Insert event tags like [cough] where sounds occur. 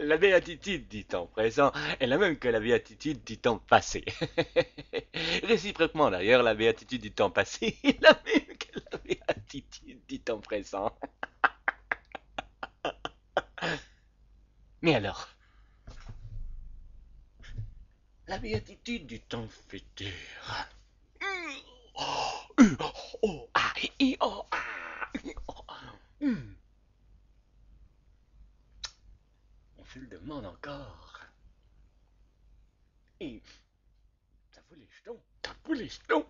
la béatitude du temps présent est la même que la béatitude du temps passé. [laughs] Réciproquement, d'ailleurs, la béatitude du temps passé [laughs] est la même que la béatitude du temps présent. Mais alors, la béatitude du temps futur. tu le demandes encore. Et ça fout les jetons. Ça fout les jetons.